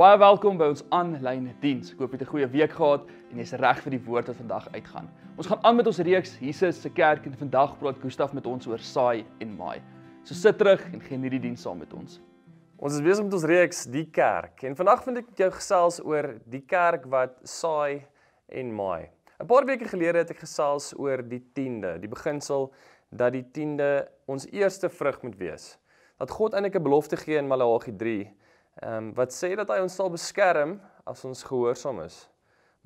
Baie welkom by ons aanlyn diens. Ek hoop jy het 'n goeie week gehad en jy's reg vir die woord wat vandag uitgaan. Ons gaan aan met ons reeks Jesus se kerk en vandag praat Gustaf met ons oor saai en maai. So sit terug en geniet die diens saam met ons. Ons is besig met ons reeks Die Kerk en vandag vind ek met jou gesels oor die kerk wat saai en maai. 'n Paar weke gelede het ek gesels oor die 10de, die beginsel dat die 10de ons eerste vrug moet wees. Dat God eintlik 'n belofte gee in Maleagi 3 ehm um, wat sê dat hy ons sal beskerm as ons gehoorsaam is.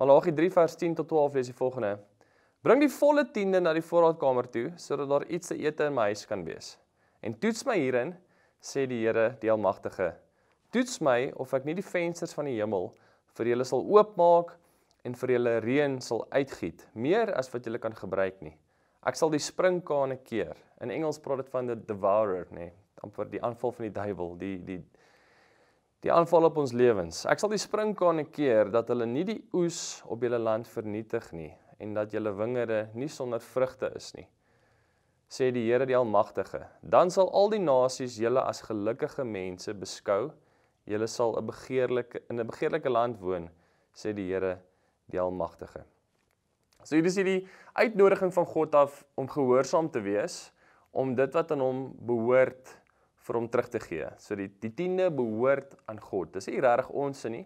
Malagi 3 vers 10 tot 12 lees die volgende: Bring die volle tiende na die voorraadkamer toe sodat daar iets te eet in my huis kan wees. En toets my hierin, sê die Here, die Almagtige. Toets my of ek nie die vensters van die hemel vir julle sal oopmaak en vir julle reën sal uitgiet, meer as wat julle kan gebruik nie. Ek sal die sprinkane keer. In Engels praat dit van the devourer, nê, nee, amper die aanval van die duiwel, die die die aanval op ons lewens. Ek sal die sprinkane keer dat hulle nie die oes op julle land vernietig nie en dat julle wingerde nie sonder vrugte is nie. Sê die Here die Almagtige, dan sal al die nasies julle as gelukkige mense beskou. Julle sal 'n begeerlike in 'n begeerlike land woon, sê die Here die Almagtige. So hier is hierdie uitnodiging van God af om gehoorsaam te wees om dit wat aan hom behoort vir hom terug te gee. So die die tiende behoort aan God. Dis nie regtig ons se nie.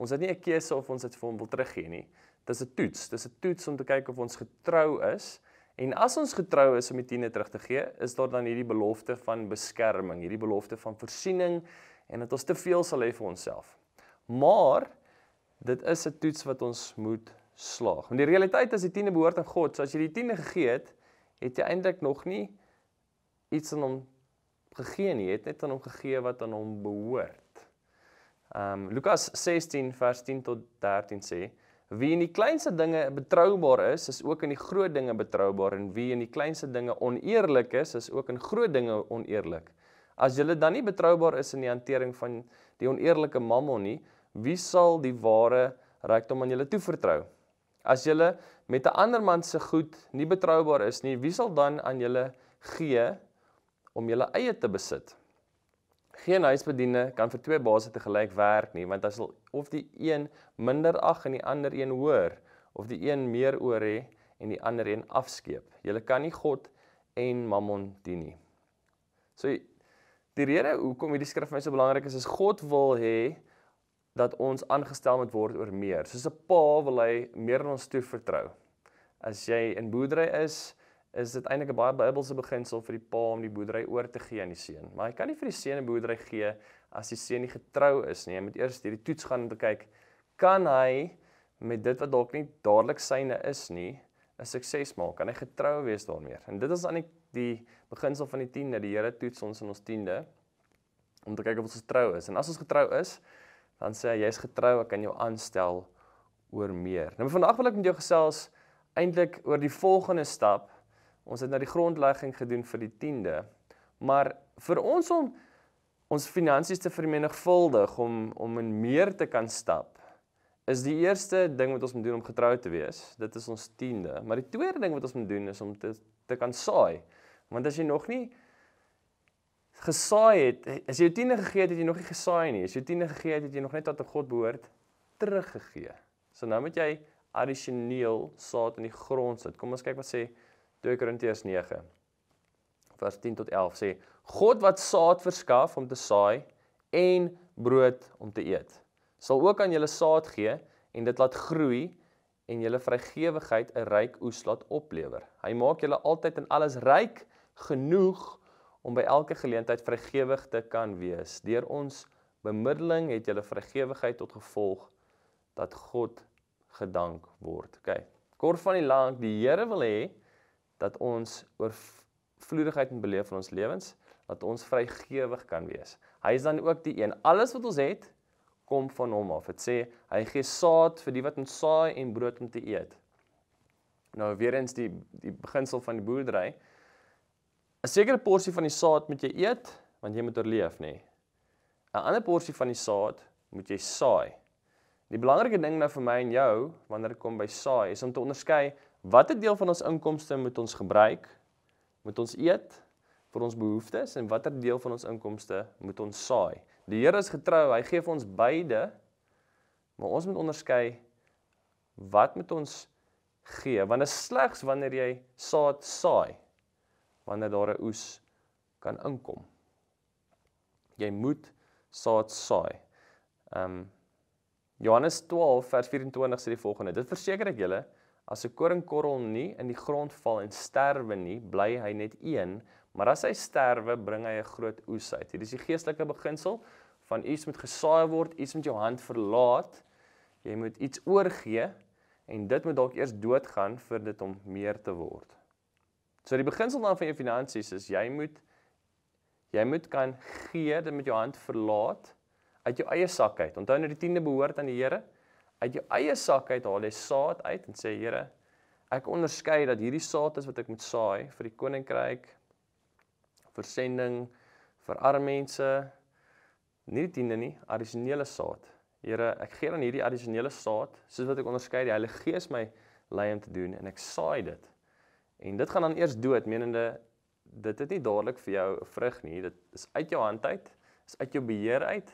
Ons het nie 'n keuse of ons dit vir hom wil teruggee nie. Dis 'n toets. Dis 'n toets om te kyk of ons getrou is. En as ons getrou is om die tiende terug te gee, is daar dan hierdie belofte van beskerming, hierdie belofte van voorsiening en dat ons te veel sal hê vir onsself. Maar dit is 'n toets wat ons moet slaag. Want die realiteit is die tiende behoort aan God. So as jy die tiende gegee het, het jy eintlik nog nie iets aan hom gegee nie, het net aan hom gegee wat aan hom behoort. Um Lukas 16 vers 10 tot 13 sê: Wie in die kleinste dinge betroubaar is, is ook in die groot dinge betroubaar en wie in die kleinste dinge oneerlik is, is ook in groot dinge oneerlik. As jy dan nie betroubaar is in die hantering van die oneerlike mammon nie, wie sal die ware rykdom aan julle toevertrou? As jy met 'n ander man se goed nie betroubaar is nie, wie sal dan aan julle gee om julle eie te besit. Geen huisbediende kan vir twee baase te gelyk werk nie, want as hulle of die een minder ag en die ander een hoër, of die een meer oor hê en die ander een afskeep. Julle kan nie God en Mammon dien nie. So die rede hoekom hierdie skrif vir my so belangrik is, is God wil hê dat ons aangestel moet word oor meer. Soos 'n pa wil hy meer aan ons toe vertrou. As jy in boerdery is, is dit eintlik 'n baie Bybelse beginsel vir die pa om die boerdery oor te gee aan die seun. Maar hy kan nie vir die seun 'n boerdery gee as die seun nie getrou is nie. Hy moet eers hierdie toets gaan bekyk. Kan hy met dit wat dalk nie dadelik syne is nie, 'n sukses maak? Kan hy getrou wees daarmee? En dit is aan die die beginsel van die 10de. Die Here toets ons in ons 10de om te kyk of ons getrou is. En as ons getrou is, dan sê hy jy's getrou, ek kan jou aanstel oor meer. Nou vandag wil ek met jou gesels eintlik oor die volgende stap Ons het nou die grondlegging gedoen vir die 10de. Maar vir ons om ons finansies te vermenigvuldig om om in meer te kan stap, is die eerste ding wat ons moet doen om getrou te wees. Dit is ons 10de. Maar die tweede ding wat ons moet doen is om te te kan saai. Want as jy nog nie gesaai het, as jy jou 10de gegee het, het jy nog nie gesaai nie. As jy jou 10de gegee het, het jy nog net tot aan God behoort teruggegee. So nou moet jy addisioneel saad in die grond sit. Kom ons kyk wat sê 2 Korintiërs 9 vers 10 tot 11 sê God wat saad verskaf om te saai en brood om te eet sal ook aan julle saad gee en dit laat groei en julle vrygewigheid 'n ryk oes laat oplewer. Hy maak julle altyd en alles ryk genoeg om by elke geleentheid vrygewig te kan wees. Deur ons bemiddeling het julle vrygewigheid tot gevolg dat God gedank word. Okay. Kort van die lank, die Here wil hê he, dat ons oor vloedigheid in beleef in ons lewens, dat ons vrygewig kan wees. Hy is dan ook die een. Alles wat ons het, kom van hom af. Dit sê hy gee saad vir die wat moet saai en brood om te eet. Nou weer eens die die beginsel van die boerdery. 'n Sekere porsie van die saad moet jy eet want jy moet oorleef, nê. Nee. 'n Ander porsie van die saad moet jy saai. Die belangrike ding nou vir my en jou wanneer dit kom by saai is om te onderskei watter deel van ons inkomste moet ons gebruik? Moet ons eet vir ons behoeftes en watter deel van ons inkomste moet ons saai? Die Here is getrou, hy gee vir ons beide. Maar ons moet onderskei wat moet ons gee? Want dit is slegs wanneer jy saad saai wanneer daar 'n oes kan inkom. Jy moet saad saai. Ehm um, Johannes 12 vers 24 sê die volgende: Dit verseker ek julle, As 'n koringkorrel nie in die grond val en sterwe nie, bly hy net een, maar as hy sterwe, bring hy 'n groot oes uit. Hierdie is die geestelike beginsel van iets moet gesaai word, iets moet jou hand verlaat. Jy moet iets oorgee en dit moet dalk eers doodgaan vir dit om meer te word. So die beginsel dan van jou finansies is jy moet jy moet kan gee, dit moet jou hand verlaat uit jou eie sak uit. Onthou net nou, die 10de behoort aan die Here uit jou eie sak uit haal jy saad uit en sê Here, ek onderskei dat hierdie saad is wat ek moet saai vir die koninkryk, vir sending, vir arme mense, nie tiende nie, addisionele saad. Here, ek gee dan hierdie addisionele saad soos wat ek onderskei die Heilige Gees my lei om te doen en ek saai dit. En dit gaan dan eers dood, menende dit het nie dadelik vir jou vrug nie. Dit is uit jou hand uit, is uit jou beheer uit.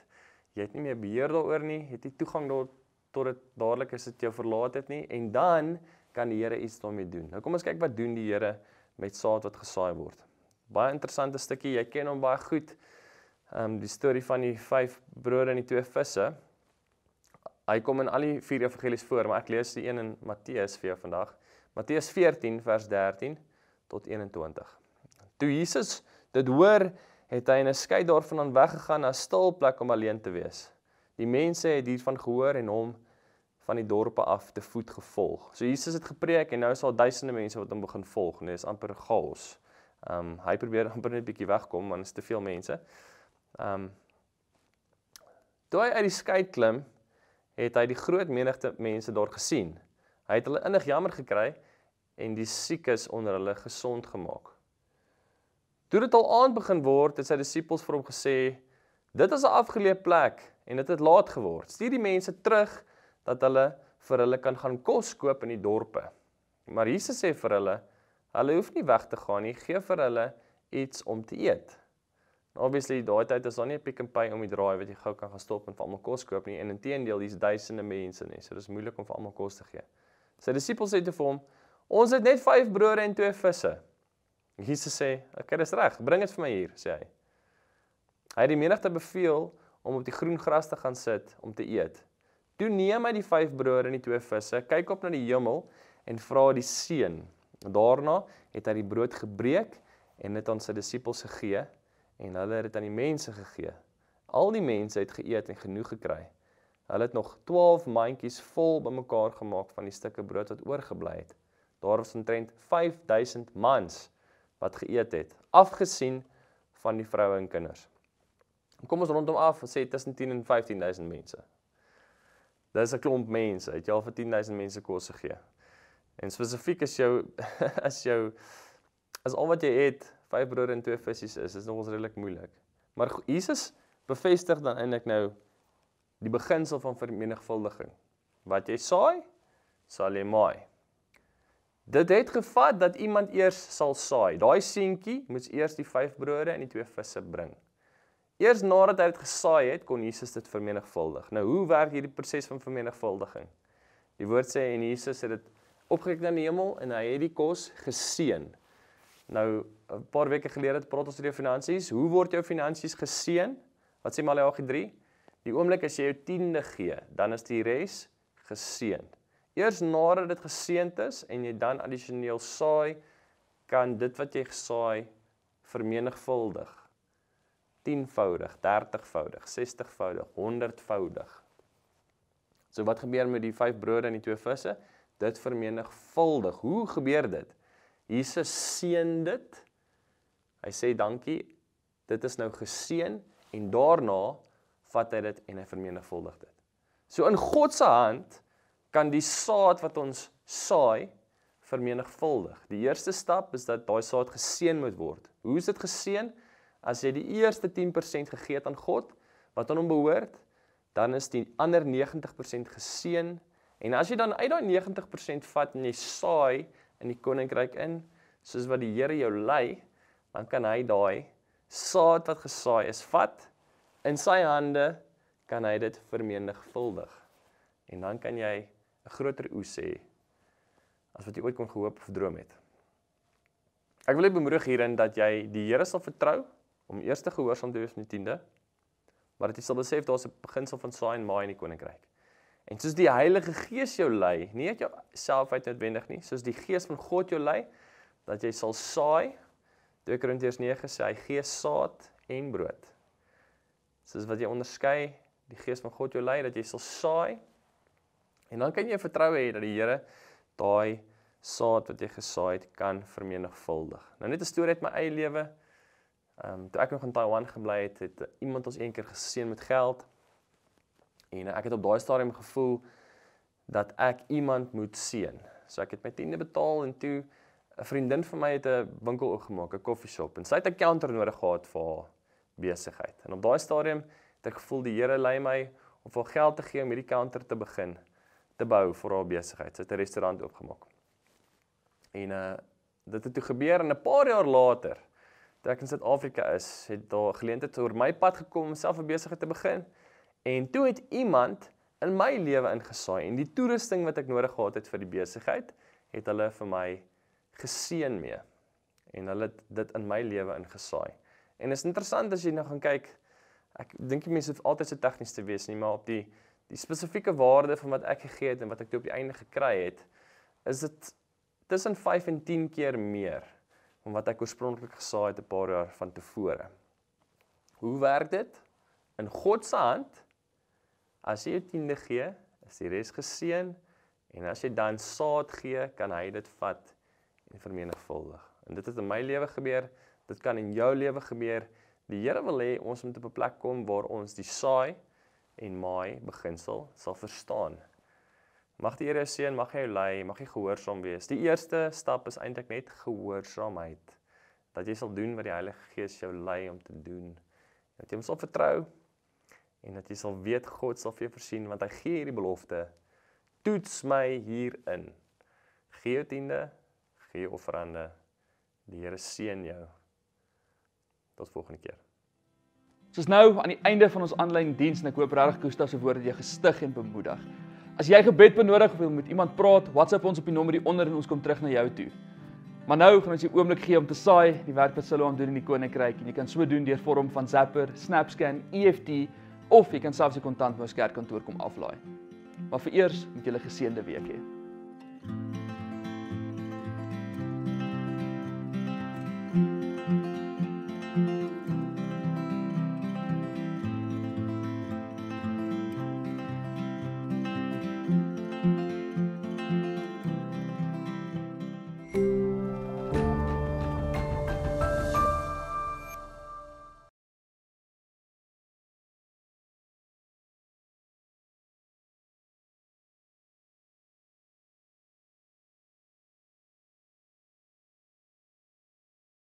Jy het nie meer beheer daaroor nie, jy het nie toegang daartoe tot dit dadelik is dit jou verlaat het nie en dan kan die Here iets daarmee doen. Nou kom ons kyk wat doen die Here met saad wat gesaai word. Baie interessante stukkie, jy ken hom baie goed. Ehm um, die storie van die vyf brode en die twee visse. Hy kom in al die vier evangelies voor, maar ek lees die een in Matteus vir jou vandag. Matteus 14 vers 13 tot 21. Toe Jesus dit hoor, het hy in 'n skei daarvan aan weggegaan na 'n stil plek om alleen te wees. Die mense het hiervan gehoor en hom van die dorpe af te voet gevolg. So Jesus het gepreek en nou is al duisende mense wat hom begin volg, nee, is amper chaos. Ehm um, hy probeer amper net 'n bietjie wegkom want is te veel mense. Ehm um, toe hy uit die skei klim, het hy die groot menigte mense daar gesien. Hy het hulle innig jammer gekry en die siekes onder hulle gesond gemaak. Toe dit al aand begin word, het sy disippels vir hom gesê: "Dit is 'n afgeleë plek en dit het laat geword. Stuur die mense terug dat hulle vir hulle kan gaan kos koop in die dorpe. Maar Jesus sê vir hulle, hulle hoef nie weg te gaan nie, gee vir hulle iets om te eet. En nou, obviously daai tyd is daar nie 'n Pick n Pay om die draai wat jy gou kan gaan stop en vir almal kos koop nie en intedeel dis duisende mense nie, so dis moeilik om vir almal kos te gee. Sy disippels sê te vir hom, ons het net 5 brode en 2 visse. Jesus sê, okay, dis reg, bring dit vir my hier, sê hy. Hy het die menigte beveel om op die groen gras te gaan sit om te eet. Toe neem hy die vyf brode en die twee visse, kyk op na die hemel en vra die seën. Daarna het hy die brood gebreek en dit aan sy disippels gegee en hulle het dit aan die mense gegee. Al die mense het geëet en genoeg gekry. Hulle het nog 12 mandjies vol bymekaar gemaak van die stukke brood wat oorgebly het. Daar was omtrent 5000 mans wat geëet het, afgesien van die vroue en kinders. Kom ons rondom af, sê tussen 10 en 15000 mense Dis 'n klomp mense. Het jy al vir 10000 mense kos gegee? En spesifiek as jou as jou as al wat jy het, vyf brode en twee visse is, is nog ons redelik moeilik. Maar Jesus bevestig dan eintlik nou die beginsel van vermenigvuldiging. Wat jy saai, sal jy maai. Dit het gevat dat iemand eers sal saai. Daai seentjie moet eers die vyf brode en die twee visse bring. Eers nadat hy dit gesaai het, kon Jesus dit vermenigvuldig. Nou, hoe werk hierdie proses van vermenigvuldiging? Die Woord sê en Jesus het dit opgekyk na die hemel en hy het die kos geseën. Nou, 'n paar weke gelede het praat ons oor die finansies. Hoe word jou finansies geseën? Wat sê Malagi 3? Die oomblik as jy jou 10de gee, dan is die res geseën. Eers nadat dit geseënd is en jy dan addisioneel saai, kan dit wat jy gesaai vermenigvuldig tienvoudig, dertigvoudig, sestigvoudig, honderdvoudig. So wat gebeur met die vyf brode en die twee visse? Dit vermenigvuldig. Hoe gebeur dit? Jesus seën dit. Hy sê dankie. Dit is nou geseën en daarna vat hy dit en hy vermenigvuldig dit. So in God se hand kan die saad wat ons saai vermenigvuldig. Die eerste stap is dat daai saad geseën moet word. Hoe is dit geseën? As jy die eerste 10% gegee het aan God wat aan hom behoort, dan is die ander 90% geseën. En as jy dan uit daai 90% vat en jy saai in die koninkryk in, soos wat die Here jou lei, dan kan hy daai saad wat gesaai is vat in sy hande kan hy dit vermenigvuldig. En dan kan jy 'n groter oes hê as wat jy ooit kon gehoop of droom het. Ek wil net bemoedig hierin dat jy die Here sal vertrou om eers te gehoorsaam te wees met die 10de. Maar dit sal besef daar's 'n beginsel van saai en maai in die koninkryk. En soos die Heilige Gees jou lei, nie uit jouself uit noodwendig nie, soos die Gees van God jou lei dat jy sal saai. 2 Korintiërs 9 sê hy gee saad en brood. Soos wat jy onderskei die Gees van God jou lei dat jy sal saai. En dan kan jy vertroue hê dat die Here daai saad wat jy gesaai het kan vermenigvuldig. Nou net 'n storie uit my eie lewe. Ehm um, toe ek nog in Taiwan gebly het, het eh, iemand ons een keer geseën met geld. En eh, ek het op daai stadium gevoel dat ek iemand moet seën. So ek het my tiende betaal en toe 'n vriendin van my het 'n winkel oopgemaak, 'n koffieshop en sy het 'n counter nodig gehad vir haar besigheid. En op daai stadium het ek gevoel die Here lei my om vir geld te gee om hierdie counter te begin te bou vir haar besigheid. Sy het 'n restaurant oopgemaak. En uh dit het toe gebeur en 'n paar jaar later toe ek in Suid-Afrika is, het daar 'n geleentheid oor my pad gekom om self 'n besigheid te begin. En toe het iemand in my lewe ingesaai en die toerusting wat ek nodig gehad het vir die besigheid, het hulle vir my geseën mee. En hulle het dit in my lewe ingesaai. En is interessant as jy nou gaan kyk, ek dink die mense het altyd so tegnies te wees nie, maar op die die spesifieke waarde van wat ek gegee het en wat ek toe op die einde gekry het, is dit tussen 5 en 10 keer meer van wat ek oorspronklik gesaai het 'n paar jaar van tevore. Hoe werk dit? In God se hand. As jy 10de gee, is die res geseën en as jy dan saad gee, kan hy dit vat en vermenigvuldig. En dit het in my lewe gebeur, dit kan in jou lewe gebeur. Die Here wil hê ons moet op 'n plek kom waar ons die saai en maai beginsel sal verstaan Mag die Here jou seën, mag hy jou lei, mag jy gehoorsaam wees. Die eerste stap is eintlik net gehoorsaamheid. Dat jy sal doen wat die Heilige Gees jou lei om te doen. Dat jy hom sal vertrou en dat jy sal weet God sal vir jou voorsien want hy gee hierdie belofte. Toets my hierin. Gee jou tiende, gee jou offerande. Die Here seën jou. Tot volgende keer. Ons is nou aan die einde van ons aanlyn diens en ek hoop regtig Koosta se woorde jou gestig en bemoedig. As jy gebed benodig of jy met iemand praat, WhatsApp ons op die nommer hieronder en ons kom terug na jou toe. Maar nou gaan ons die oomblik gee om te saai die werk wat Siloam doen in die koninkryk en jy kan so doen deur vorm van Zapper, SnapScan, EFT of jy kan selfs die kontant by ons kerkkantoor kom aflaai. Maar vir eers moet jy 'n geseënde week hê.